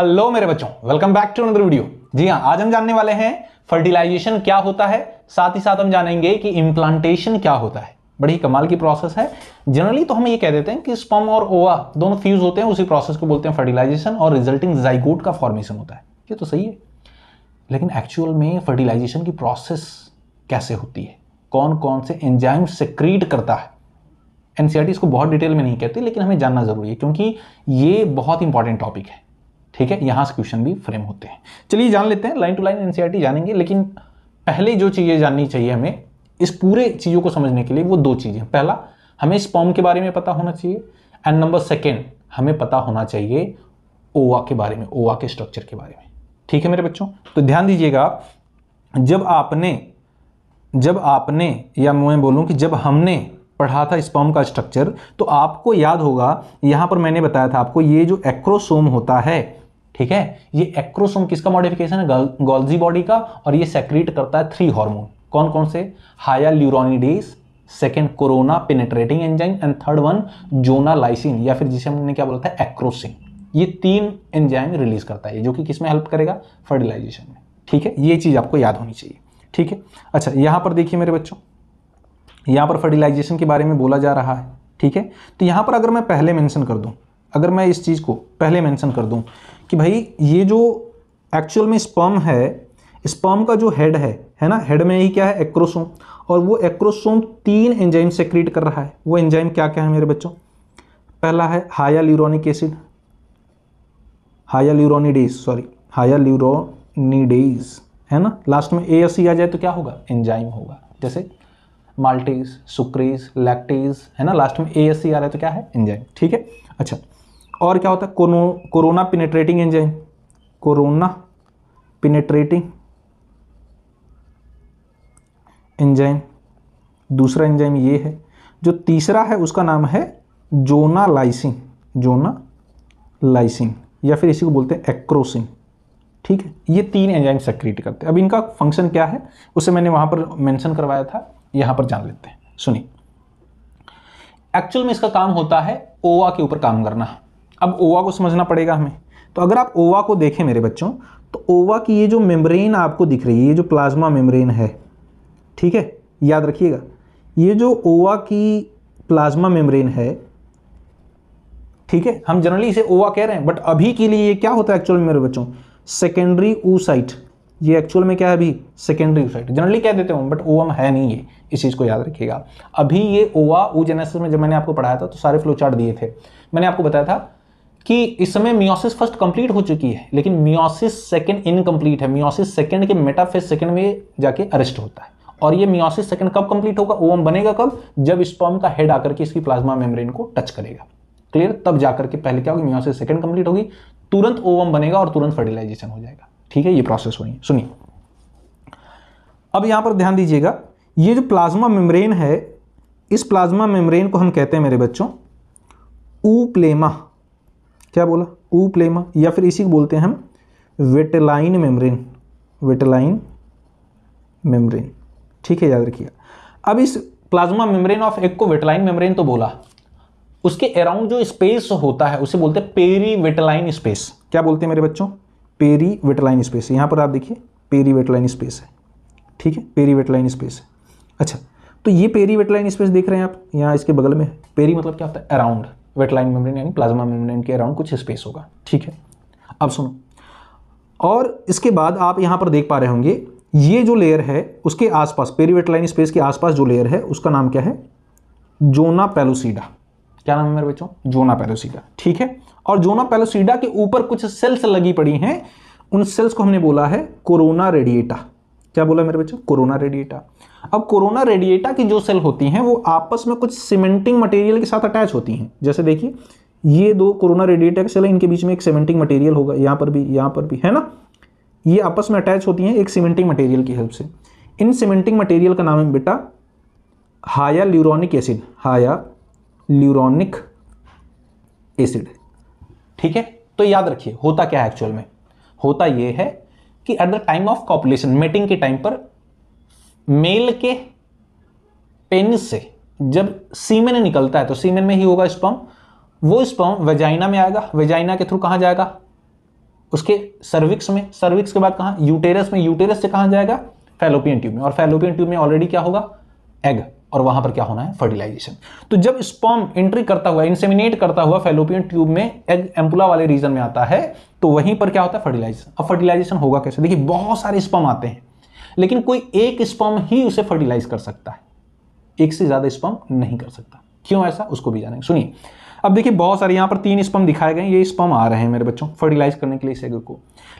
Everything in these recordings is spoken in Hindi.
हेलो मेरे बच्चों welcome back to another video जी हाँ आज हम जानने वाले हैं फर्टिलाइजेशन क्या होता है साथ ही साथ हम जानेंगे कि इम्प्लांटेशन क्या होता है बड़ी कमाल की प्रोसेस है जनरली तो हम ये कह देते हैं कि स्पम और ओवा दोनों फ्यूज होते हैं उसी प्रोसेस को बोलते हैं फर्टिलाइजेशन और रिजल्टिंग जाइगोट का फॉर्मेशन होता है ये तो सही है लेकिन एक्चुअल में फर्टिलाइजेशन की प्रोसेस कैसे होती है कौन कौन से एंजाइम सेक्रीट करता है एनसीआरटी e इसको बहुत डिटेल में नहीं कहती लेकिन हमें जानना जरूरी है क्योंकि ये बहुत इंपॉर्टेंट टॉपिक है ठीक है यहाँ से क्वेश्चन भी फ्रेम होते हैं चलिए जान लेते हैं लाइन टू लाइन एनसीईआरटी जानेंगे लेकिन पहले जो चीज़ें जाननी चाहिए हमें इस पूरे चीज़ों को समझने के लिए वो दो चीज़ें पहला हमें इस फॉर्म के बारे में पता होना चाहिए एंड नंबर सेकेंड हमें पता होना चाहिए ओवा के बारे में ओवा के स्ट्रक्चर के बारे में ठीक है मेरे बच्चों तो ध्यान दीजिएगा जब आपने जब आपने या मैं बोलूं कि जब हमने पढ़ा था स्पर्म का स्ट्रक्चर तो आपको याद होगा यहां पर मैंने बताया था आपको ये जो एक्रोसोम होता है ठीक है ये एक्रोसोम किसका मॉडिफिकेशन है गोल्जी बॉडी का और ये सेक्रेट करता है थ्री हार्मोन कौन कौन से hyaluronidase second corona penetrating enzyme and third one zona lysin या फिर जिसे हमने क्या बोला था एक्रोसिन ये तीन एंजाइम रिलीज करता है जो कि किसमें हेल्प करेगा फर्टिलाइजेशन में ठीक है ये चीज़ आपको याद होनी चाहिए ठीक है अच्छा यहां पर देखिए मेरे बच्चों यहां पर फर्टिलाइजेशन के बारे में बोला जा रहा है ठीक है तो यहां पर अगर मैं पहले मेंशन कर दूं अगर मैं इस चीज़ को पहले मेंशन कर दूं कि भाई ये जो एक्चुअल में स्पर्म है स्पर्म का जो हेड है है ना हेड में ही क्या है एक्रोसोम और वो एक्रोसोम तीन एंजाइम क्रिएट कर रहा है वो एंजाइम क्या क्या है मेरे बच्चों पहला है ल्यूरोनिक एसिड हायाल्यूरोनिडेज सॉरी हायाल्यूरोनिडेज है ना लास्ट में ए एस सी आ जाए तो क्या होगा एंजाइम होगा जैसे माल्टेज सुक्रेज लैक्टेज है ना लास्ट में ए एस सी आ रहा है तो क्या है एंजाइम ठीक है अच्छा और क्या होता है corona penetrating enzyme corona penetrating enzyme दूसरा एंजाइम ये है जो तीसरा है उसका नाम है जोना लाइसिन जोना लाइसिन या फिर इसी को बोलते हैं एक्रोसिन ठीक है ये तीन एंजाइम सक्रिएट करते हैं अब इनका फंक्शन क्या है उसे मैंने वहां पर मेंशन करवाया था यहां पर जान लेते हैं सुनिए एक्चुअल में इसका काम होता है ओवा के ऊपर काम करना अब ओवा को समझना पड़ेगा हमें तो अगर आप ओवा को देखें मेरे बच्चों तो ओवा की ये जो मेम्ब्रेन आपको दिख रही है ये जो प्लाज्मा मेम्ब्रेन है ठीक है याद रखिएगा ये जो ओवा की प्लाज्मा मेम्ब्रेन है ठीक है हम जनरली इसे ओवा कह रहे हैं बट अभी के लिए ये क्या होता है एक्चुअल में मेरे बच्चों सेकेंडरी ऊसाइट ये एक्चुअल में क्या है अभी सेकेंडरी ऊसाइट जनरली कह देते हो बट ओवा है नहीं ये इस चीज़ को याद रखिएगा अभी ये ओवा ऊ जेनेसिस में जब मैंने आपको पढ़ाया था तो सारे फ्लो चार्ट दिए थे मैंने आपको बताया था कि इस समय मियोसिस फर्स्ट कंप्लीट हो चुकी है लेकिन मियोसिस सेकंड इनकम्प्लीट है मियोसिस सेकंड के मेटाफेज सेकंड में जाके अरेस्ट होता है और ये मियोसिस सेकंड कब कंप्लीट होगा ओवम बनेगा कब जब स्पॉम का हेड आकर के इसकी प्लाज्मा मेम्ब्रेन को टच करेगा क्लियर तब जाकर के पहले क्या होगा मियोसिस सेकंड कंप्लीट होगी तुरंत ओवम बनेगा और तुरंत फर्टिलाइजेशन हो जाएगा ठीक है ये प्रोसेस हो रही है सुनिए अब यहां पर ध्यान दीजिएगा ये जो प्लाज्मा मेम्ब्रेन है इस प्लाज्मा मेम्ब्रेन को हम कहते हैं मेरे बच्चों ऊप्लेमा क्या बोला ऊप्लेमा या फिर इसी को बोलते हैं हम वेटलाइन मेम्ब्रेन वेटलाइन मेम्ब्रेन ठीक है याद रखिएगा अब इस प्लाज्मा मेम्ब्रेन ऑफ एक को वेटलाइन मेम्ब्रेन तो बोला उसके अराउंड जो स्पेस होता है उसे बोलते हैं पेरी वेटलाइन स्पेस क्या बोलते हैं मेरे बच्चों पेरी वेटलाइन स्पेस यहाँ पर आप देखिए पेरी वेटलाइन स्पेस है ठीक है पेरी वेटलाइन स्पेस है अच्छा तो ये पेरी वेटलाइन स्पेस देख रहे हैं आप यहाँ इसके बगल में पेरी मतलब क्या होता है अराउंड वेटलाइन मेम्ब्रेन यानी प्लाज्मा मेम्ब्रेन के अराउंड कुछ स्पेस होगा ठीक है अब सुनो और इसके बाद आप यहाँ पर देख पा रहे होंगे ये जो लेयर है उसके आसपास पेरीवेटलाइन स्पेस के आसपास जो लेयर है उसका नाम क्या है जोना पेलोसीडा क्या नाम है मेरे बच्चों जोना पेलोसीडा ठीक है और जोना पेलोसीडा के ऊपर कुछ सेल्स लगी पड़ी हैं उन सेल्स को हमने बोला है कोरोना रेडिएटा क्या बोला मेरे बच्चों कोरोना रेडिएटा अब कोरोना रेडिएटा की जो सेल होती हैं वो आपस में कुछ सीमेंटिंग मटेरियल के साथ अटैच होती हैं जैसे देखिए ये दो कोरोना रेडिएटा की सेल है इनके बीच में एक सीमेंटिंग मटेरियल होगा यहाँ पर भी यहाँ पर भी है ना ये आपस में अटैच होती हैं एक सीमेंटिंग मटेरियल की हेल्प से इन सीमेंटिंग मटेरियल का नाम है बेटा हाया ल्यूरोनिक एसिड हाया ल्यूरोनिक एसिड ठीक है तो याद रखिए होता क्या है एक्चुअल में होता यह है कि at the time of copulation mating के टाइम पर मेल के पेन से जब सीमेन निकलता है तो सीमेन में ही होगा स्पम वो स्पम वेजाइना में आएगा वेजाइना के थ्रू कहाँ जाएगा उसके सर्विक्स में सर्विक्स के बाद कहाँ यूटेरस में यूटेरस से कहाँ जाएगा फेलोपियन ट्यूब में और फेलोपियन ट्यूब में ऑलरेडी क्या होगा एग और वहां पर क्या होना है फर्टिलाइजेशन तो जब स्पॉम एंट्री करता हुआ इंसेमिनेट करता हुआ फेलोपियन ट्यूब में एग एम्पुला वाले रीजन में आता है तो वहीं पर क्या होता है फर्टिलाइजेशन अब फर्टिलाइजेशन होगा कैसे देखिए बहुत सारे स्पम आते हैं लेकिन कोई एक स्पम ही उसे फर्टिलाइज कर सकता है एक से ज़्यादा स्पम नहीं कर सकता क्यों ऐसा उसको भी जानेंगे सुनिए अब देखिए बहुत सारे यहां पर तीन स्पम दिखाए गए ये स्पम आ रहे हैं मेरे बच्चों फर्टिलाइज करने के लिए इस एग को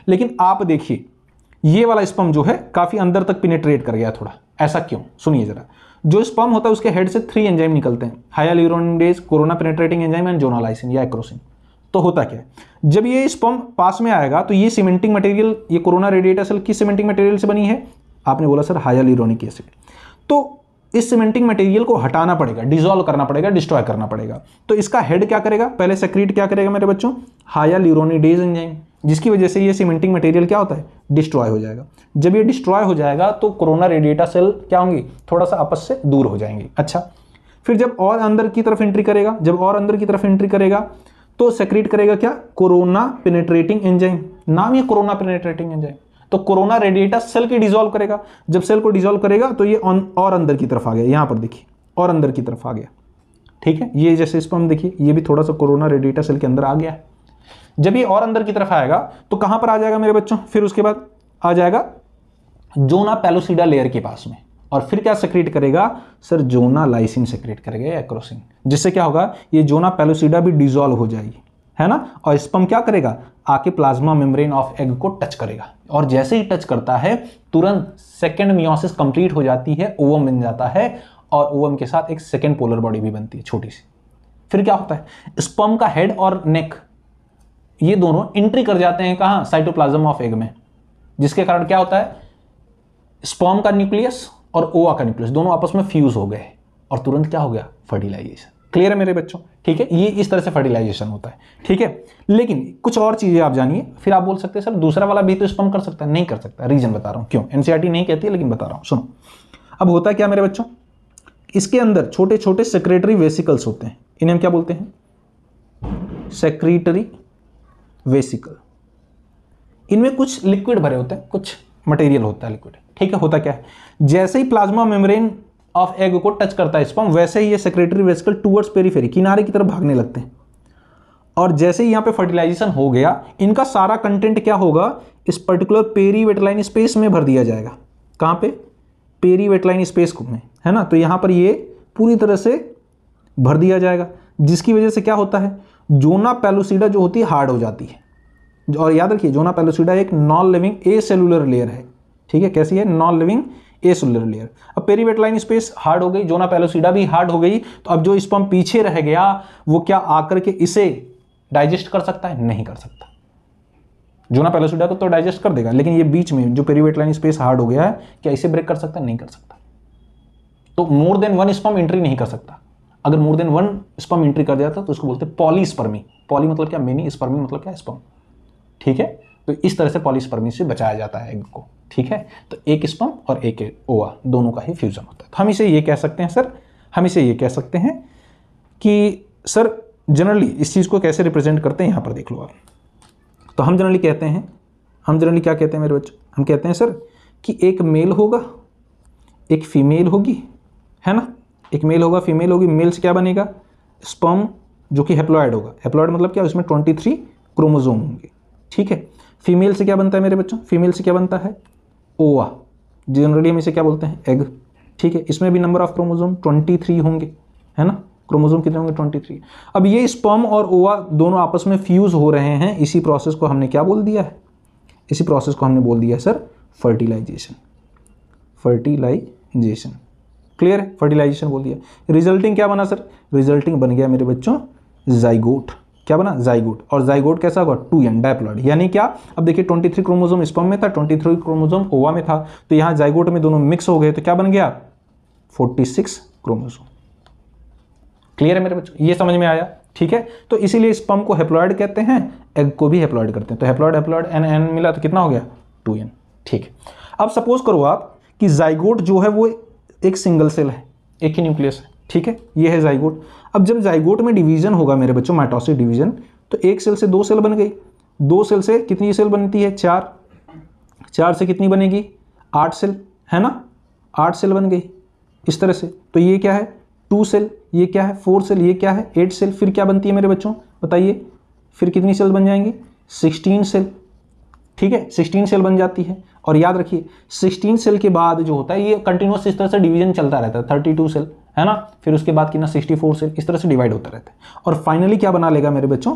लेकिन आप देखिए ये वाला स्पम जो है काफ़ी अंदर तक पिनेट्रेट कर गया थोड़ा ऐसा क्यों सुनिए जरा जो स्पम होता है उसके हेड से थ्री एंजाइम निकलते हैं यूरोज corona penetrating enzyme and zonalysin या एक्रोसिन तो होता क्या है जब ये स्पम पास में आएगा तो ये सीमेंटिंग मटेरियल ये कोरोना रेडिएटर सेल किस सीमेंटिंग मटेरियल से बनी है आपने बोला सर हायालिरोनिक एसिड तो इस सीमेंटिंग मटेरियल को हटाना पड़ेगा डिजोल्व करना पड़ेगा डिस्ट्रॉय करना पड़ेगा तो इसका हेड क्या करेगा पहले सेक्रीट क्या करेगा मेरे बच्चों डेज एंजाइम जिसकी वजह से ये सीमेंटिंग मटेरियल क्या होता है डिस्ट्रॉय हो जाएगा जब ये डिस्ट्रॉय हो जाएगा तो कोरोना रेडिएटा सेल क्या होंगी थोड़ा सा आपस से दूर हो जाएंगे अच्छा फिर जब और अंदर की तरफ एंट्री करेगा जब और अंदर की तरफ एंट्री करेगा तो सेक्रेट करेगा क्या कोरोना पेनेट्रेटिंग एंजाइम नाम ये कोरोना पेनेट्रेटिंग एंजाइम तो कोरोना रेडिएटर सेल की डिजोल्व करेगा जब सेल को डिजोल्व करेगा तो ये और अंदर की तरफ आ गया यहां पर देखिए और अंदर की तरफ आ गया ठीक है ये जैसे इस पर हम देखिए ये भी थोड़ा सा कोरोना रेडिएटर सेल के अंदर आ गया जब ये और अंदर की तरफ आएगा तो कहां पर आ जाएगा मेरे बच्चों फिर उसके बाद आ जाएगा जोना पेलोसिडा लेयर के पास में और फिर क्या सेक्रेट करेगा सर जोना लाइसिन सेक्रेट करेगा या क्रोसिन जिससे क्या होगा ये जोना पेलोसिडा भी डिजोल्व हो जाएगी है ना और स्पम क्या करेगा आके प्लाज्मा मेम्ब्रेन ऑफ एग को टच करेगा और जैसे ही टच करता है तुरंत सेकेंड मियोसिस कंप्लीट हो जाती है ओवम बन जाता है और ओवम के साथ एक सेकेंड पोलर बॉडी भी बनती है छोटी सी फिर क्या होता है स्पम का हेड और नेक ये दोनों एंट्री कर जाते हैं कहां साइटोप्लाज्म ऑफ एग में जिसके कारण क्या होता है स्पर्म का न्यूक्लियस और ओवा का न्यूक्लियस दोनों आपस में फ्यूज हो गए और तुरंत क्या हो गया फर्टिलाइजेशन क्लियर है मेरे बच्चों ठीक है ये इस तरह से फर्टिलाइजेशन होता है ठीक है लेकिन कुछ और चीज़ें आप जानिए फिर आप बोल सकते हैं सर दूसरा वाला भी तो स्पम कर सकता है नहीं कर सकता रीजन बता रहा हूं क्यों एनसीआरटी e नहीं कहती है लेकिन बता रहा हूं सुनो अब होता है क्या मेरे बच्चों इसके अंदर छोटे छोटे सेक्रेटरी वेसिकल्स होते हैं इन्हें हम क्या बोलते हैं सेक्रेटरी वेसिकल इनमें कुछ लिक्विड भरे होते हैं कुछ मटेरियल होता है लिक्विड ठीक है होता क्या है जैसे ही प्लाज्मा मेम्ब्रेन ऑफ एग को टच करता है स्पम वैसे ही ये सेक्रेटरी वेस्कल टूवर्ड्स पेरीफेरी किनारे की तरफ भागने लगते हैं और जैसे ही यहाँ पे फर्टिलाइजेशन हो गया इनका सारा कंटेंट क्या होगा इस पर्टिकुलर पेरी वेटलाइन स्पेस में भर दिया जाएगा कहाँ पे पेरी वेटलाइन स्पेस में है ना तो यहाँ पर ये पूरी तरह से भर दिया जाएगा जिसकी वजह से क्या होता है जोना पेलोसीडा जो होती है हार्ड हो जाती है और याद रखिए जोना पेलोसीडा एक non living acellular layer है ठीक है कैसी है non living acellular layer अब पेरीवेट लाइन स्पेस हार्ड हो गई जोना पेलोसीडा भी हार्ड हो गई तो अब जो स्पम पीछे रह गया वो क्या आकर के इसे डाइजेस्ट कर सकता है नहीं कर सकता जोना पेलोसीडा को तो डाइजेस्ट कर देगा लेकिन ये बीच में जो पेरीवेट लाइन स्पेस हार्ड हो गया है क्या इसे ब्रेक कर सकता है नहीं कर सकता तो more than one sperm entry नहीं कर सकता अगर more than one sperm entry कर दिया था तो उसको बोलते हैं पॉलीस्पर्मी पॉली मतलब क्या मेनी स्पर्मी मतलब क्या स्पम ठीक है तो इस तरह से पॉलिसपर्मी से बचाया जाता है एग को ठीक है तो एक स्पम और एक ओवा दोनों का ही फ्यूज़न होता है तो हम इसे ये कह सकते हैं सर हम इसे ये कह सकते हैं कि सर जनरली इस चीज़ को कैसे रिप्रेजेंट करते हैं यहाँ पर देख लो आप तो हम जनरली कहते हैं हम जनरली क्या कहते हैं मेरे बच्चे हम कहते हैं सर कि एक मेल होगा एक फीमेल होगी है ना एक मेल होगा फीमेल होगी मेल से क्या बनेगा स्पम जो कि हेप्लॉयड होगा हेप्लॉयड मतलब क्या उसमें ट्वेंटी थ्री क्रोमोजोम होंगे ठीक है फीमेल से क्या बनता है मेरे बच्चों फीमेल से क्या बनता है ओवा जनरली हम इसे क्या बोलते हैं एग ठीक है इसमें भी नंबर ऑफ क्रोमोजोम 23 होंगे है ना क्रोमोजोम कितने होंगे 23 अब ये स्पर्म और ओवा दोनों आपस में फ्यूज़ हो रहे हैं इसी प्रोसेस को हमने क्या बोल दिया है इसी प्रोसेस को हमने बोल दिया है सर फर्टिलाइजेशन फर्टिलाइजेशन क्लियर है फर्टिलाइजेशन बोल दिया रिजल्टिंग क्या बना सर रिजल्टिंग बन गया मेरे बच्चों जाइगोट क्या बना जाइगोट और जाइगोट कैसा होगा टू एन डायप्लॉड यानी क्या अब देखिए 23 थ्री क्रोमोजोम स्पम में था 23 थ्री क्रोमोजोम ओवा में था तो यहाँ जाइगोट में दोनों मिक्स हो गए तो क्या बन गया 46 क्रोमोजोम क्लियर है मेरे बच्चों ये समझ में आया ठीक है तो इसीलिए स्पम को हेप्लॉयड कहते हैं एग को भी हेप्लॉयड करते हैं तो हेप्लॉयड हेप्लॉयड एन एन मिला तो कितना हो गया टू एन ठीक अब सपोज करो आप कि जाइगोट जो है वो एक सिंगल सेल है एक ही न्यूक्लियस है ठीक है ये है जाइगोट अब जब जाइगोट में डिवीजन होगा मेरे बच्चों माइटोसिस डिवीजन तो एक सेल से दो सेल बन गई दो सेल से कितनी सेल बनती है चार चार से कितनी बनेगी आठ सेल है ना आठ सेल बन गई इस तरह से तो ये क्या है टू सेल ये क्या है फोर सेल ये क्या है एट सेल फिर क्या बनती है मेरे बच्चों बताइए फिर कितनी सेल बन जाएंगी सिक्सटीन सेल ठीक है सिक्सटीन सेल बन जाती है और याद रखिए सिक्सटीन सेल के बाद जो होता है ये कंटिन्यूस इस तरह से डिवीजन चलता रहता है थर्टी टू सेल है ना फिर उसके बाद कितना सिक्सटी फोर से इस तरह से डिवाइड होता रहता है और फाइनली क्या बना लेगा मेरे बच्चों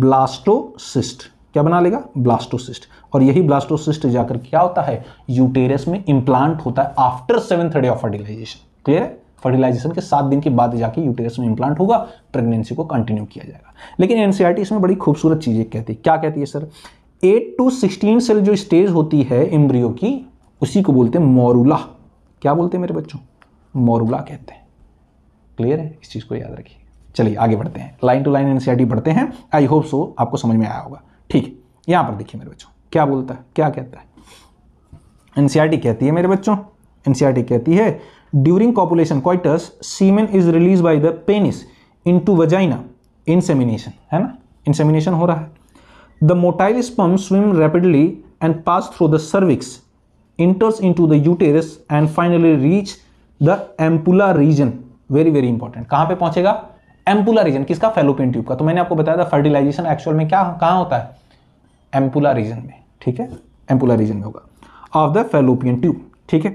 ब्लास्टोसिस्ट क्या बना लेगा ब्लास्टोसिस्ट और यही ब्लास्टोसिस्ट जाकर क्या होता है यूटेरस में इम्प्लांट होता है आफ्टर सेवन थर्डे ऑफ फर्टिलाइजेशन क्लियर है फर्टिलाइजेशन के सात दिन के बाद जाके यूटेरस में इम्प्लांट होगा प्रेगनेंसी को कंटिन्यू किया जाएगा लेकिन एनसीआरटी e इसमें बड़ी खूबसूरत चीज़ें कहती है क्या कहती है sir eight to sixteen cell जो स्टेज होती है इम्ब्रियो की उसी को बोलते हैं मोरूला क्या बोलते हैं मेरे बच्चों मोरूला कहते हैं क्लियर है इस चीज़ को याद रखिए चलिए आगे बढ़ते हैं लाइन टू लाइन एन पढ़ते हैं आई होप सो आपको समझ में आया होगा ठीक है यहाँ पर देखिए मेरे बच्चों क्या बोलता है क्या कहता है एन कहती है मेरे बच्चों एन कहती है during copulation coitus semen is released by the penis into vagina insemination है ना इंसेमिनेशन हो रहा है the motile sperm swim rapidly and pass through the cervix enters into the uterus and finally reach the ampulla region very very important कहां पे पहुंचेगा एम्पुला रीजन किसका फेलोपियन ट्यूब का तो मैंने आपको बताया था फर्टिलाइजेशन एक्चुअल में क्या कहां होता है एम्पुला रीजन में ठीक है एम्पुला रीजन में होगा ऑफ द फेलोपियन ट्यूब ठीक है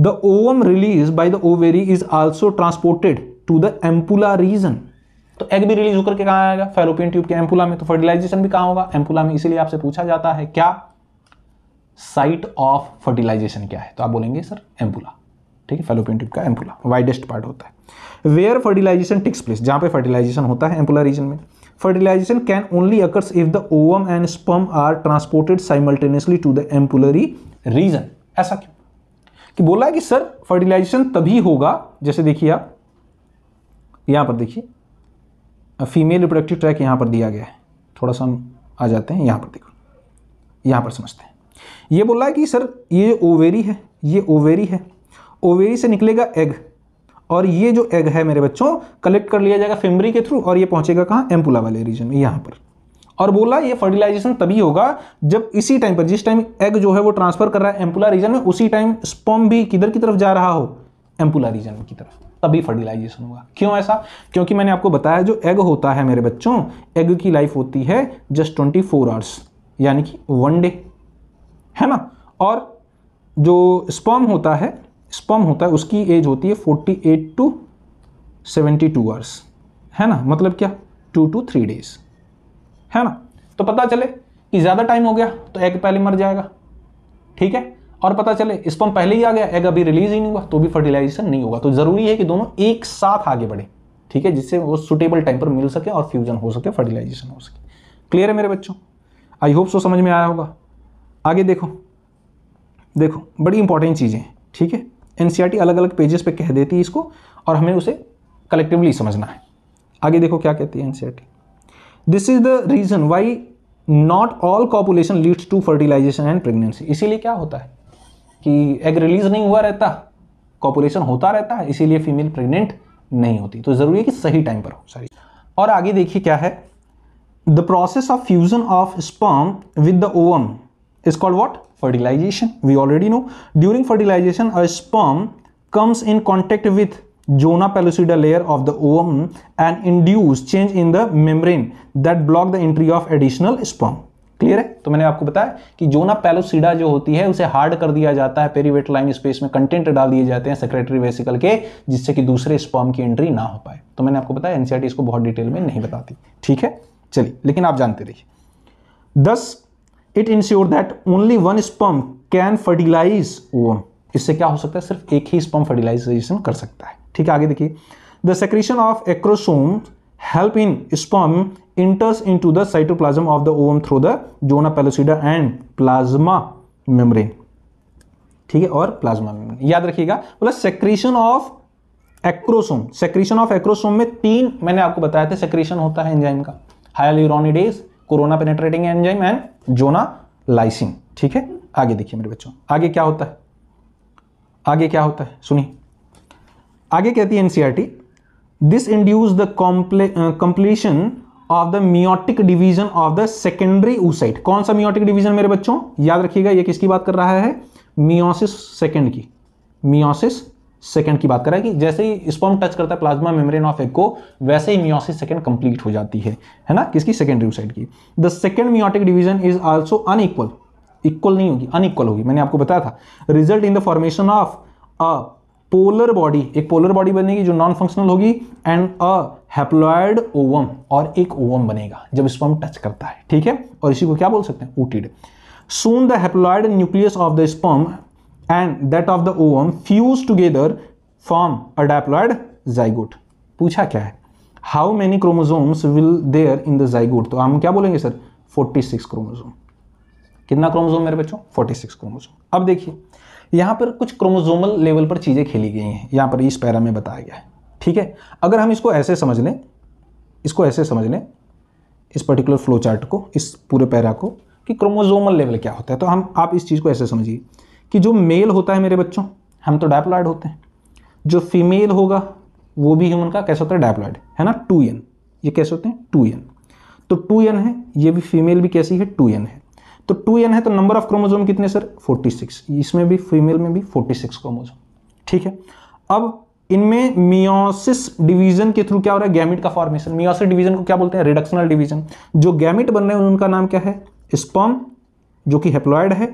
the ovum released by the ovary is also transported to the ampulla region तो एग भी रिलीज होकर के कहा आएगा फेलोपियन ट्यूब के एम्पुला में तो फर्टिलाइजेशन भी कहां होगा एम्पुला में इसीलिए आपसे पूछा जाता है क्या साइट ऑफ फर्टिलाइजेशन क्या है तो आप बोलेंगे सर एम्पुला ठीक है फेलोपियन ट्यूब का एम्पुला वाइडेस्ट पार्ट होता है वेयर फर्टिलाइजेशन टिक्स प्लेस जहाँ पे फर्टिलाइजेशन होता है एम्पुला रीजन में fertilization can only occurs if the ovum and sperm are transported simultaneously to the ampullary region ऐसा क्यों कि बोला है कि सर फर्टिलाइजेशन तभी होगा जैसे देखिए आप यहाँ पर देखिए फीमेल रिप्रोडक्टिव ट्रैक यहाँ पर दिया गया है थोड़ा सा हम आ जाते हैं यहाँ पर देखो यहाँ पर समझते हैं ये बोला है कि सर ये ओवेरी है ये ओवेरी है ओवेरी से निकलेगा एग और ये जो एग है मेरे बच्चों कलेक्ट कर लिया जाएगा फेमरी के थ्रू और ये पहुंचेगा कहाँ एम्पुला वाले रीजन में यहाँ पर और बोला ये फर्टिलाइजेशन तभी होगा जब इसी टाइम पर जिस टाइम एग जो है वो ट्रांसफर कर रहा है एम्पुला रीजन में उसी टाइम स्पॉम भी किधर की तरफ जा रहा हो एम्पुला रीजन की तरफ तभी फर्टिलाइजेशन होगा क्यों ऐसा क्योंकि मैंने आपको बताया जो एग होता है मेरे बच्चों एग की लाइफ होती है जस्ट ट्वेंटी फोर आवर्स यानी कि वन डे है ना और जो स्पॉम होता है स्पम होता है उसकी एज होती है 48 टू सेवेंटी टू आवर्स है ना मतलब क्या टू टू थ्री डेज है ना तो पता चले कि ज़्यादा टाइम हो गया तो एग पहले मर जाएगा ठीक है और पता चले स्पम पहले ही आ गया एग अभी रिलीज ही नहीं हुआ तो भी फर्टिलाइजेशन नहीं होगा तो ज़रूरी है कि दोनों एक साथ आगे बढ़े ठीक है जिससे वो सुटेबल टाइम पर मिल सके और फ्यूजन हो सके फर्टिलाइजेशन हो सके क्लियर है मेरे बच्चों आई होप सो समझ में आया होगा आगे देखो देखो बड़ी इंपॉर्टेंट चीज़ें ठीक है एन अलग अलग पेजेस पे कह देती है इसको और हमें उसे कलेक्टिवली समझना है आगे देखो क्या कहती है N this is the reason why not all copulation leads to fertilization and pregnancy इसीलिए क्या होता है कि एग रिलीज नहीं हुआ रहता कॉपुलेशन होता रहता है इसीलिए फीमेल प्रेग्नेंट नहीं होती तो ज़रूरी है कि सही टाइम पर हो सॉरी और आगे देखिए क्या है the process of fusion of sperm with the ovum is called what fertilization we already know during fertilization a sperm comes in contact with zona pellucida layer of the ovum and induce change in the membrane that block the entry of additional sperm clear है तो मैंने आपको बताया कि जोना पेलोसिडा जो होती है उसे हार्ड कर दिया जाता है पेरीवेट लाइन स्पेस में कंटेंट डाल दिए जाते हैं सेक्रेटरी वेसिकल के जिससे कि दूसरे स्पर्म की एंट्री ना हो पाए तो मैंने आपको बताया एनसीआरटी इसको बहुत डिटेल में नहीं बताती ठीक है चलिए लेकिन आप जानते रहिए this it ensure that only one sperm can fertilize ovum इससे क्या हो सकता है सिर्फ एक ही स्पम फर्टिलाइजेशन कर सकता है ठीक है आगे देखिए the secretion of acrosome help in sperm enters into the cytoplasm of the ovum through the zona pellucida and plasma membrane ठीक है और प्लाज्मा मेम्ब्रेन याद रखिएगा बोला secretion of acrosome secretion of acrosome में तीन मैंने आपको बताया था सेक्रेशन होता है एंजाइम का hyaluronidase corona penetrating enzyme and zona lysin ठीक है आगे देखिए मेरे बच्चों आगे क्या होता है आगे क्या होता है सुनिए आगे कहती है NCERT this induce the completion of the meiotic division of the secondary oocyte कौन सा मियोटिक डिवीजन मेरे बच्चों याद रखिएगा ये किसकी बात कर रहा है मियोसिस सेकेंड की मियोसिस सेकंड की बात करें कि जैसे ही स्पर्म टच करता है प्लाज्मा मेम्ब्रेन ऑफ एग को वैसे ही मियोसिस सेकंड कंप्लीट हो जाती है है ना किसकी सेकेंड ड्यूसाइड की the second meiotic division is also unequal equal नहीं होगी अनइक्वल होगी मैंने आपको बताया था result in the formation of a polar body एक पोलर बॉडी बनेगी जो नॉन फंक्शनल होगी एंड अ हैप्लॉयड ओवम और एक ओवम बनेगा जब स्पर्म टच करता है ठीक है और इसी को क्या बोल सकते हैं ootid soon the haploid nucleus of the sperm and that of the ovum fuse together form a diploid zygote पूछा क्या है how many chromosomes will there in the zygote तो हम क्या बोलेंगे सर 46 क्रोमोजोम कितना क्रोमोजोम मेरे बच्चों 46 क्रोमोजोम अब देखिए यहाँ पर कुछ क्रोमोजोमल लेवल पर चीज़ें खेली गई हैं यहाँ पर इस पैरा में बताया गया है ठीक है अगर हम इसको ऐसे समझ लें इसको ऐसे समझ लें इस पर्टिकुलर फ्लो चार्ट को इस पूरे पैरा को कि क्रोमोजोमल लेवल क्या होता है तो हम आप इस चीज़ को ऐसे समझिए कि जो मेल होता है मेरे बच्चों हम तो डायप्लॉयड होते हैं जो फीमेल होगा वो भी ह्यूमन का कैसे होता है डायप्लॉयड है ना टू एन ये कैसे होते हैं टू एन तो टू एन है ये भी फीमेल भी कैसी है टू एन है तो टू एन है तो नंबर ऑफ क्रोमोजोम कितने सर सिक्स इसमें भी फीमेल में भी सिक्स क्रोमोजोम ठीक है अब इनमें मियोसिस डिवीजन के थ्रू क्या हो रहा है गैमिट का फॉर्मेशन मियोसिस डिवीजन को क्या बोलते हैं रिडक्शनल डिवीजन जो गैमिट बन रहे हैं उनका नाम क्या है स्पॉन जो कि हेप्लॉयड है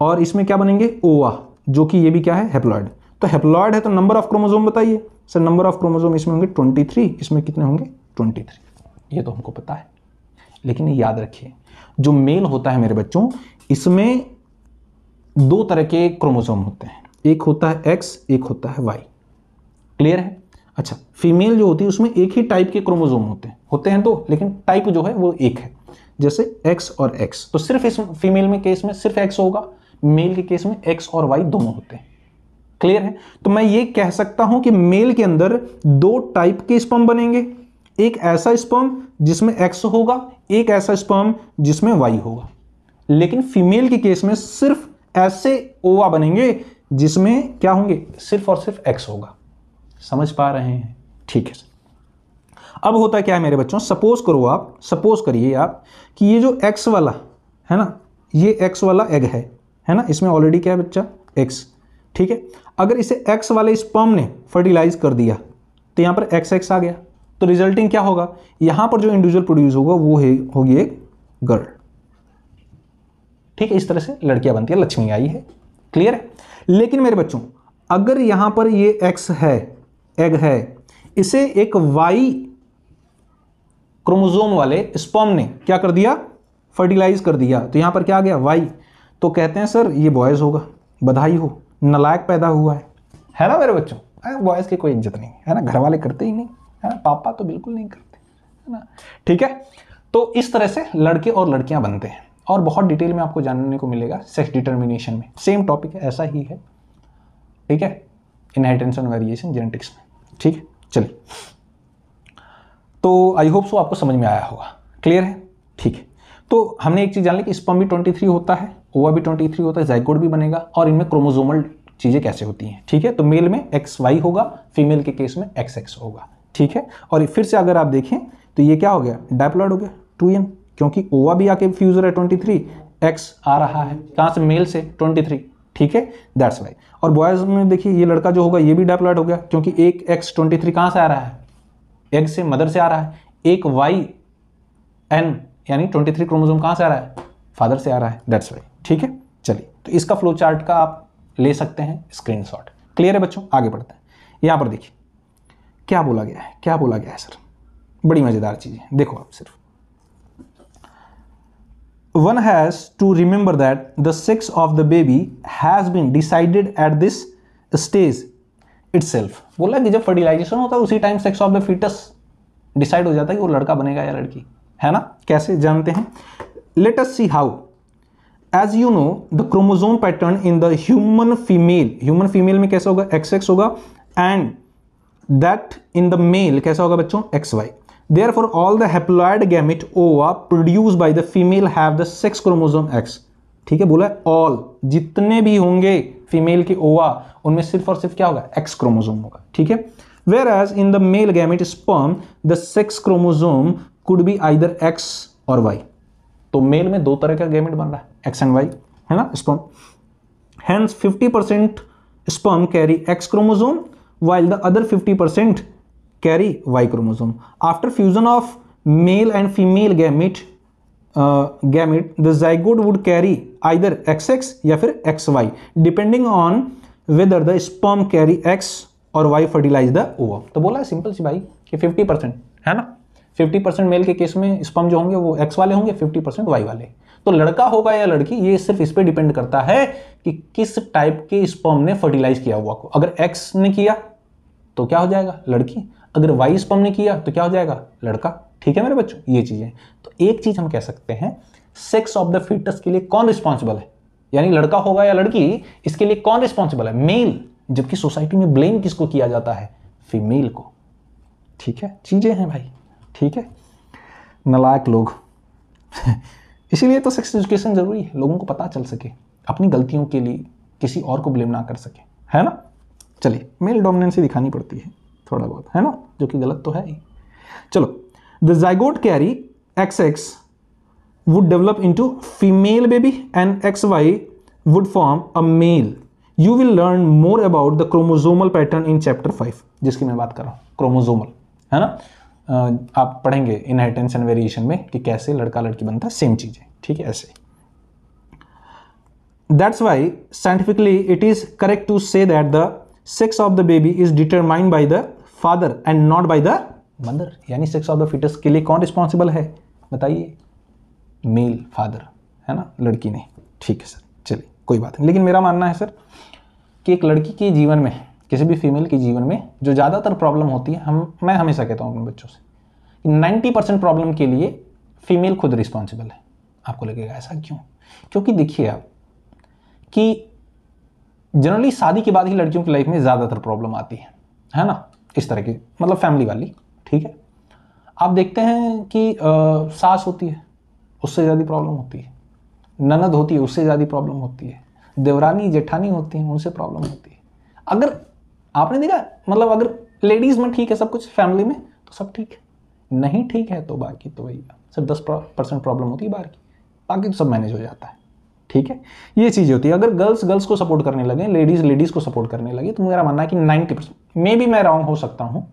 और इसमें क्या बनेंगे ओवा जो कि ये भी क्या है हेप्लॉयड तो हेप्लॉयड है तो नंबर ऑफ क्रोमोजोम बताइए सर नंबर ऑफ क्रोमोजोम इसमें होंगे ट्वेंटी थ्री इसमें कितने होंगे ट्वेंटी थ्री ये तो हमको पता है लेकिन याद रखिए जो मेल होता है मेरे बच्चों इसमें दो तरह के क्रोमोजोम होते हैं एक होता है एक्स एक होता है वाई क्लियर है अच्छा फीमेल जो होती है उसमें एक ही टाइप के क्रोमोजोम होते हैं होते हैं तो, लेकिन टाइप जो है वो एक है जैसे एक्स और एक्स तो सिर्फ इस फीमेल में केस में सिर्फ एक्स होगा मेल के केस में एक्स और वाई दोनों होते हैं क्लियर है तो मैं ये कह सकता हूं कि मेल के अंदर दो टाइप के स्पर्म बनेंगे एक ऐसा स्पर्म जिसमें एक्स होगा एक ऐसा स्पर्म जिसमें वाई होगा लेकिन फीमेल के केस में सिर्फ ऐसे ओवा बनेंगे जिसमें क्या होंगे सिर्फ और सिर्फ एक्स होगा समझ पा रहे हैं ठीक है सर अब होता क्या है मेरे बच्चों सपोज करो आप सपोज करिए आप कि ये जो एक्स वाला है ना ये एक्स वाला एग है है ना इसमें ऑलरेडी क्या है बच्चा एक्स ठीक है अगर इसे एक्स वाले स्पर्म ने फर्टिलाइज कर दिया तो यहाँ पर एक्स एक्स आ गया तो रिजल्टिंग क्या होगा यहाँ पर जो इंडिविजुअल प्रोड्यूस होगा वो है होगी एक गर्ल ठीक है इस तरह से लड़कियाँ बनती है लक्ष्मी आई है क्लियर है लेकिन मेरे बच्चों अगर यहाँ पर ये एक्स है एग है इसे एक वाई क्रोमोजोम वाले स्पॉम ने क्या कर दिया फर्टिलाइज कर दिया तो यहां पर क्या आ गया वाई तो कहते हैं सर ये बॉयज़ होगा बधाई हो नलायक पैदा हुआ है है ना मेरे बच्चों बॉयज़ की कोई इज्जत नहीं है ना घर वाले करते ही नहीं है ना पापा तो बिल्कुल नहीं करते है ना ठीक है तो इस तरह से लड़के और लड़कियां बनते हैं और बहुत डिटेल में आपको जानने को मिलेगा सेक्स डिटर्मिनेशन में सेम टॉपिक ऐसा ही है ठीक है इनहेरिटेंस एंड वेरिएशन जेनेटिक्स में ठीक है चलिए तो आई होप सो आपको समझ में आया होगा क्लियर है ठीक है तो हमने एक चीज़ जान ली कि स्पम भी थ्री होता है ओवा भी थ्री होता है जाइकोड भी बनेगा और इनमें क्रोमोजोमल चीज़ें कैसे होती हैं ठीक है तो मेल में एक्स वाई होगा फीमेल के केस में एक्स एक्स होगा ठीक है और फिर से अगर आप देखें तो ये क्या हो गया डायप्लॉड हो गया टू एन क्योंकि ओवा भी आके फ्यूजर है ट्वेंटी थ्री एक्स आ रहा है कहाँ से मेल से ट्वेंटी थ्री ठीक है दैट्स वाई और बॉयज़ में देखिए ये लड़का जो होगा ये भी डायप्लॉयड हो गया क्योंकि एक एक्स ट्वेंटी थ्री कहाँ से आ रहा है एग से मदर से आ रहा है एक वाई एन यानी ट्वेंटी थ्री क्रोमोजोम कहाँ से आ रहा है फादर से आ रहा है दैट्स वाई ठीक है चलिए तो इसका फ्लो चार्ट का आप ले सकते हैं स्क्रीन क्लियर है बच्चों आगे बढ़ते हैं यहाँ पर देखिए क्या बोला गया है क्या बोला गया है सर बड़ी मज़ेदार चीज़ है देखो आप सिर्फ one has to remember that the sex of the baby has been decided at this stage it's बोला कि जब फर्टिलाइजेशन होता है उसी time sex of the foetus decide हो जाता है कि वो लड़का बनेगा या लड़की है ना कैसे जानते हैं let's see how as you know the chromosome pattern in the human female human female में कैसा होगा एक्स एक्स होगा and that in the male कैसा होगा बच्चों X Y therefore all the haploid gamete o ova produced by the female have the sex chromosome X ठीक है बोला ऑल जितने भी होंगे फीमेल के ओवा उनमें सिर्फ और सिर्फ क्या होगा एक्स क्रोमोजोम होगा ठीक है whereas in the male gamete sperm the sex chromosome could be either X और वाई तो मेल में दो तरह का गैमिट बन रहा है एक्स एंड वाई है ना sperm hence fifty percent sperm carry X chromosome while the other 50% carry Y chromosome after fusion of male and female gamete gamete the zygote would carry either X X या फिर X Y depending on whether the sperm carry X और वाई फर्टिलाइज द ओवम तो बोला सिंपल सी भाई कि 50 परसेंट है ना 50 परसेंट मेल के केस में स्पर्म जो होंगे वो एक्स वाले होंगे 50 परसेंट वाई वाले तो लड़का होगा या लड़की ये सिर्फ इस पर डिपेंड करता है कि किस टाइप के स्पर्म ने फर्टिलाइज किया हुआ को अगर एक्स ने किया तो क्या हो जाएगा लड़की अगर वाई स्पर्म ने किया तो क्या हो जाएगा लड़का ठीक है मेरे बच्चों ये चीज़ें तो एक चीज़ हम कह सकते हैं सेक्स ऑफ द फिटस के लिए कौन रिस्पॉन्सिबल है यानी लड़का होगा या लड़की इसके लिए कौन रिस्पॉन्सिबल है मेल जबकि सोसाइटी में ब्लेम किसको किया जाता है फीमेल को ठीक है चीज़ें हैं भाई ठीक है नलायक लोग इसीलिए तो सेक्स एजुकेशन ज़रूरी है लोगों को पता चल सके अपनी गलतियों के लिए किसी और को ब्लेम ना कर सके है ना चलिए मेल डोमिनेंसी दिखानी पड़ती है थोड़ा बहुत है ना जो कि गलत तो है ही चलो the zygote carry xx would develop into female baby and xy would form a male you will learn more about the chromosomal pattern in chapter 5 jiski main baat kar raha hu chromosomal है ना aap padhenge inheritance and variation mein ki kaise ladka ladki banta है सेम चीज़ है ठीक है ऐसे that's why scientifically it is correct to say that the sex of the baby is determined by the father and not by the mother यानी सेक्स ऑफ द फिटस के लिए कौन रिस्पॉन्सिबल है बताइए मेल फादर है ना लड़की नहीं ठीक है सर चलिए कोई बात नहीं लेकिन मेरा मानना है सर कि एक लड़की के जीवन में किसी भी फीमेल के जीवन में जो ज़्यादातर प्रॉब्लम होती है हम मैं हमेशा कहता हूँ अपने बच्चों से कि नाइन्टी परसेंट प्रॉब्लम के लिए फीमेल खुद रिस्पॉन्सिबल है आपको लगेगा ऐसा क्यों क्योंकि देखिए आप कि जनरली शादी के बाद ही लड़कियों की लाइफ में ज़्यादातर प्रॉब्लम आती है है ना इस तरह की मतलब फैमिली वाली ठीक है आप देखते हैं कि आ, सास होती है उससे ज़्यादा प्रॉब्लम होती है ननद होती है उससे ज़्यादा प्रॉब्लम होती है देवरानी जेठानी होती हैं उनसे प्रॉब्लम होती है अगर आपने देखा मतलब अगर लेडीज़ में ठीक है सब कुछ फैमिली में तो सब ठीक है नहीं ठीक है तो बाकी तो वही सिर्फ दस परसेंट प्रॉब्लम होती है बाहर की बाकी तो सब मैनेज हो जाता है ठीक है ये चीज होती है अगर गर्ल्स गर्ल्स को सपोर्ट करने लगे लेडीज़ लेडीज़ को सपोर्ट करने लगे तो मेरा मानना है कि नाइन्टी परसेंट मे भी मैं रॉन्ग हो सकता हूँ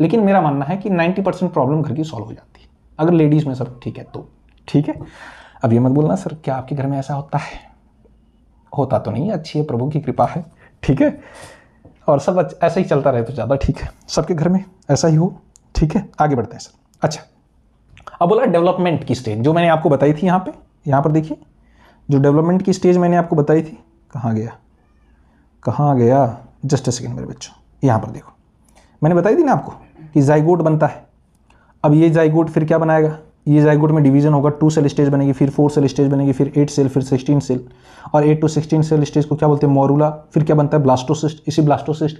लेकिन मेरा मानना है कि 90 परसेंट प्रॉब्लम घर की सॉल्व हो जाती है अगर लेडीज़ में सर ठीक है तो ठीक है अब ये मत बोलना सर क्या आपके घर में ऐसा होता है होता तो नहीं है अच्छी है प्रभु की कृपा है ठीक है और सब ऐसा ही चलता रहे तो ज़्यादा ठीक है सबके घर में ऐसा ही हो ठीक है आगे बढ़ते हैं सर अच्छा अब बोला डेवलपमेंट की स्टेज जो मैंने आपको बताई थी यहाँ पे यहाँ पर देखिए जो डेवलपमेंट की स्टेज मैंने आपको बताई थी कहाँ गया कहाँ गया जस्ट अ सेकेंड मेरे बच्चों यहाँ पर देखो मैंने बताई थी ना आपको कि जाइगोट बनता है अब ये जाइगोट फिर क्या बनाएगा ये जाइगोट में डिवीजन होगा टू सेल स्टेज बनेगी फिर फोर सेल स्टेज बनेगी फिर एट सेल फिर सिक्सटीन सेल और eight to sixteen cell stage को क्या बोलते हैं मोरूला फिर क्या बनता है ब्लास्टोसिस्ट इसी ब्लास्टोसिस्ट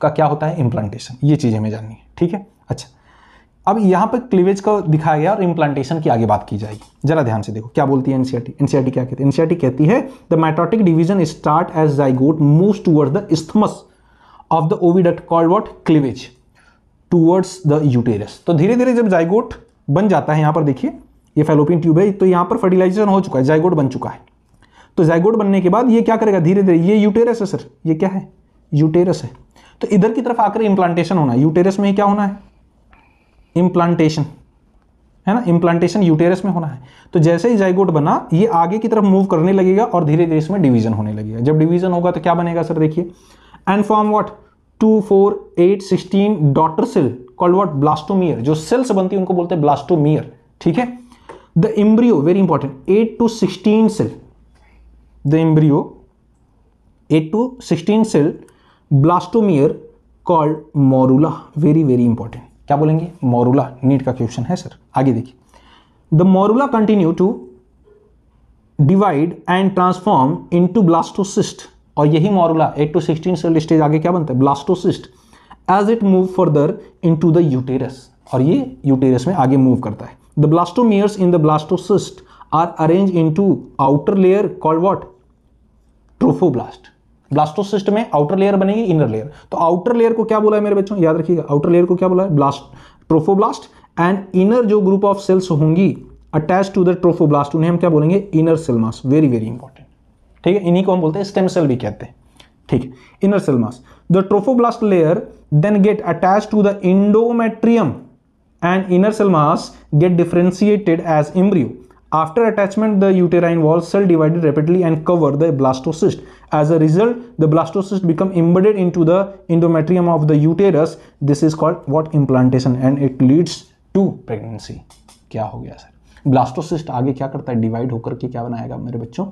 का क्या होता है इम्प्लांटेशन ये चीज़ हमें जाननी है ठीक है अच्छा अब यहाँ पर क्लीवेज को दिखाया गया और इम्प्लांटेशन की आगे बात की जाएगी जरा ध्यान से देखो क्या बोलती है एनसीआरटी एनसीआरटी क्या कहती है एनसीआरटी कहती है the mitotic division start as zygote move toward the isthmus of the oviduct called what cleavage towards the uterus तो धीरे धीरे जब जाइगोट बन जाता है यहाँ पर देखिए ये फेलोपियन ट्यूब है तो यहाँ पर फर्टिलाइजेशन हो चुका है जाइगोट बन चुका है तो जाइगोट बनने के बाद ये क्या करेगा धीरे धीरे ये यूटेरस है सर ये क्या है यूटेरस है तो इधर की तरफ आकर इम्प्लांटेशन होना है यूटेरस में क्या होना है इम्प्लांटेशन है ना इम्प्लांटेशन यूटेरस में होना है तो जैसे ही जाइगोट बना ये आगे की तरफ मूव करने लगेगा और धीरे धीरे इसमें डिवीजन होने लगेगा जब डिवीजन होगा तो क्या बनेगा सर देखिए and form what two four eight sixteen daughter cell called what blastomere जो सेल्स बनती है उनको बोलते हैं ब्लास्टोमियर ठीक है the embryo very important eight to sixteen cell the embryo eight to sixteen cell blastomere called morula very very important क्या बोलेंगे मोरूला नीट का क्वेश्चन है सर आगे देखिए the morula continue to divide and transform into blastocyst और यही morula eight to sixteen cell stage आगे क्या बनता है blastocyst as it move further into the uterus और ये यूटेरस में आगे मूव करता है the blastomeres in the blastocyst are arrange into outer layer called what trophoblast blastocyst में आउटर लेयर बनेगी इनर लेयर तो आउटर लेयर को क्या बोला है मेरे बच्चों याद रखिएगा आउटर लेयर को क्या बोला है ब्लास्ट ट्रोफोब्लास्ट एंड इनर जो ग्रुप ऑफ सेल्स होंगी अटैच टू द ट्रोफोब्लास्ट उन्हें हम क्या बोलेंगे inner cell mass very very important ठीक है इन्हीं को हम बोलते हैं स्टेम सेल भी कहते हैं ठीक है inner cell mass the trophoblast layer then get attach to the endometrium and inner cell mass get differentiated as embryo After attachment, the uterine wall cell divided rapidly and cover the blastocyst. As a result, the blastocyst become embedded into the endometrium of the uterus. This is called what implantation and it leads to pregnancy. क्या हो गया सर Blastocyst आगे क्या करता है Divide होकर के क्या बनाएगा मेरे बच्चों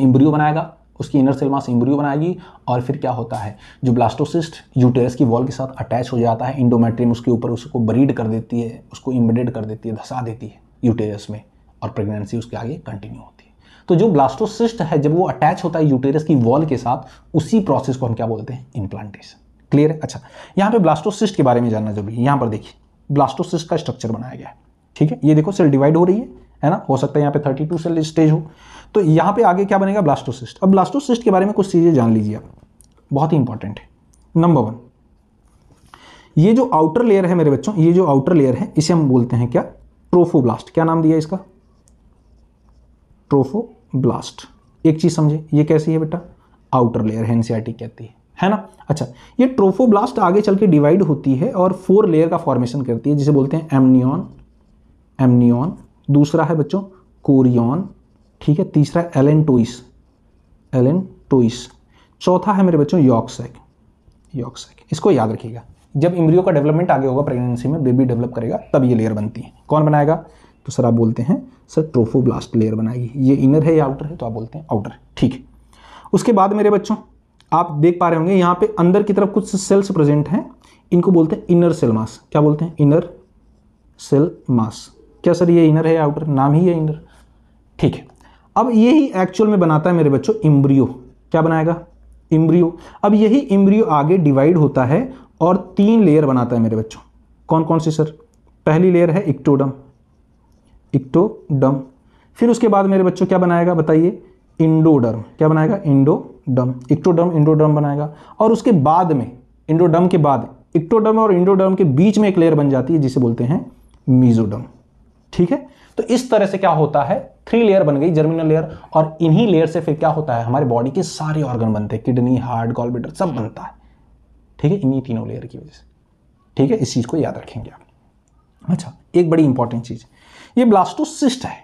इम्ब्रियो बनाएगा उसकी इनर सेल मास इम्ब्रियो बनाएगी और फिर क्या होता है जो ब्लास्टोसिस्ट यूटेरस की वॉल के साथ अटैच हो जाता है इंडोमेट्रियम उसके ऊपर उसको ब्रीड कर देती है उसको इम्बेडेड कर देती है धसा देती है यूटेरस में और प्रेगनेंसी उसके आगे कंटिन्यू होती है तो जो ब्लास्टोसिस्ट है जब वो अटैच होता है यूटेरस की वॉल के साथ उसी प्रोसेस को हम क्या बोलते हैं इम्प्लांटेशन क्लियर है अच्छा यहाँ पे ब्लास्टोसिस्ट के बारे में जानना जरूरी है यहाँ पर देखिए ब्लास्टोसिस्ट का स्ट्रक्चर बनाया गया है ठीक है ये देखो सेल डिवाइड हो रही है है ना हो सकता है यहाँ पे 32 सेल स्टेज हो तो यहाँ पे आगे क्या बनेगा ब्लास्टोसिस्ट अब ब्लास्टोसिस्ट के बारे में कुछ चीज़ें जान लीजिए आप बहुत ही इंपॉर्टेंट है नंबर वन ये जो आउटर लेयर है मेरे बच्चों ये जो आउटर लेयर है इसे हम बोलते हैं क्या ट्रोफोब्लास्ट क्या नाम दिया इसका ट्रोफोब्लास्ट एक चीज़ समझे ये कैसी है बेटा आउटर लेयर है एनसीआरटी कहती है है ना अच्छा ये ट्रोफोब्लास्ट आगे चल के डिवाइड होती है और फोर लेयर का फॉर्मेशन करती है जिसे बोलते हैं एमनियॉन एमनियॉन दूसरा है बच्चों कोरियॉन ठीक है तीसरा एलेन टोइस एलेन टोइस चौथा है मेरे बच्चों यॉक्सैक यॉक्सैक इसको याद रखिएगा जब इम्रियो का डेवलपमेंट आगे होगा प्रेगनेंसी में बेबी डेवलप करेगा तब ये लेयर बनती है कौन बनाएगा तो सर आप बोलते हैं सर ट्रोफोब्लास्ट लेयर बनाएगी ये इनर है या आउटर है तो आप बोलते हैं आउटर ठीक है उसके बाद मेरे बच्चों आप देख पा रहे होंगे यहाँ पे अंदर की तरफ कुछ सेल्स प्रेजेंट हैं इनको बोलते हैं इनर सेल मास क्या बोलते हैं इनर सेल मास क्या सर ये इनर है या आउटर नाम ही है इनर ठीक है अब यही एक्चुअल में बनाता है मेरे बच्चों इम्ब्रियो क्या बनाएगा इम्ब्रियो अब यही इम्ब्रियो आगे डिवाइड होता है और तीन लेयर बनाता है मेरे बच्चों कौन कौन सी सर पहली लेयर है इक्टोडम इक्टोडम फिर उसके बाद मेरे बच्चों क्या बनाएगा बताइए इंडोडर्म क्या बनाएगा इंडोडम इक्टोडम इंडोडर्म बनाएगा और उसके बाद में इंडोडम के बाद इक्टोडम और इंडोडर्म के बीच में एक लेयर बन जाती है जिसे बोलते हैं मीजोडम ठीक है तो इस तरह से क्या होता है थ्री लेयर बन गई जर्मिनल लेयर और इन्हीं लेयर से फिर क्या होता है हमारे बॉडी के सारे ऑर्गन बनते हैं किडनी हार्ट गॉलबिटर सब बनता है ठीक है इन्हीं तीनों लेयर की वजह से ठीक है इस चीज़ को याद रखेंगे आप अच्छा एक बड़ी इंपॉर्टेंट चीज़ ये ब्लास्टोसिस्ट है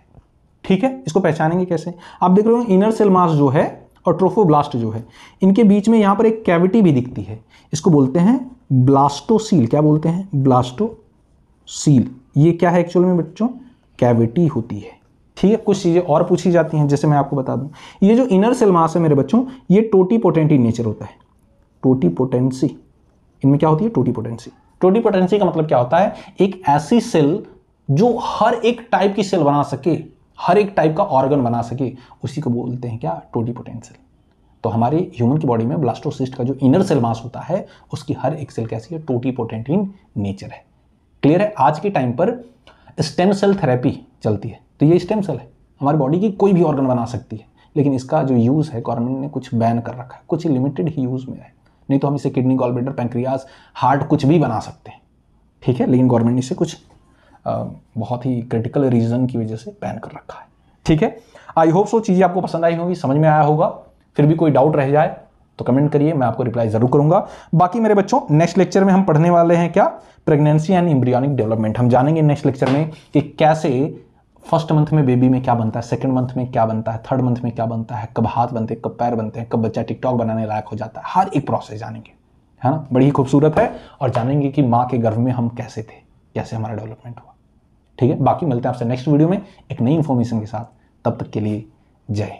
ठीक है इसको पहचानेंगे कैसे आप देख रहे हो इनर सेल मास जो है और ट्रोफोब्लास्ट जो है इनके बीच में यहां पर एक कैविटी भी दिखती है इसको बोलते हैं ब्लास्टोसील क्या बोलते हैं ब्लास्टोसील ये क्या है एक्चुअल में बच्चों कैविटी होती है ठीक है कुछ चीज़ें और पूछी जाती हैं जैसे मैं आपको बता दूं ये जो इनर सेल मास है मेरे बच्चों ये टोटी पोटेंट इन नेचर होता है टोटी पोटेंसी इनमें क्या होती है टोटी पोटेंसी टोटी पोटेंसी का मतलब क्या होता है एक ऐसी सेल जो हर एक टाइप की सेल बना सके हर एक टाइप का ऑर्गन बना सके उसी को बोलते हैं क्या टोटी पोटेंशियल तो हमारे ह्यूमन की बॉडी में ब्लास्टोसिस्ट का जो इनर सेल मास होता है उसकी हर एक सेल कैसी है टोटी पोटेंट इन नेचर है क्लियर है आज के टाइम पर स्टेम सेल थेरेपी चलती है तो ये स्टेम सेल है हमारी बॉडी की कोई भी ऑर्गन बना सकती है लेकिन इसका जो यूज़ है गवर्नमेंट ने कुछ बैन कर रखा है कुछ लिमिटेड ही यूज़ में है नहीं तो हम इसे किडनी गॉलब्लेडर पैंक्रियाज हार्ट कुछ भी बना सकते हैं ठीक है लेकिन गवर्नमेंट ने इसे कुछ आ, बहुत ही क्रिटिकल रीज़न की वजह से बैन कर रखा है ठीक है आई होप सो चीज़ें आपको पसंद आई होंगी समझ में आया होगा फिर भी कोई डाउट रह जाए तो कमेंट करिए मैं आपको रिप्लाई ज़रूर करूंगा बाकी मेरे बच्चों नेक्स्ट लेक्चर में हम पढ़ने वाले हैं क्या प्रेगनेंसी एंड इम्ब्रियनिक डेवलपमेंट हम जानेंगे नेक्स्ट लेक्चर में कि कैसे फर्स्ट मंथ में बेबी में क्या बनता है सेकंड मंथ में क्या बनता है थर्ड मंथ में क्या बनता है कब हाथ बनते हैं कब पैर बनते हैं कब बच्चा टिकटॉक बनाने लायक हो जाता है हर एक प्रोसेस जानेंगे है ना बड़ी ही खूबसूरत है और जानेंगे कि माँ के गर्भ में हम कैसे थे कैसे हमारा डेवलपमेंट हुआ ठीक है बाकी मिलते हैं आपसे नेक्स्ट वीडियो में एक नई इन्फॉर्मेशन के साथ तब तक के लिए जय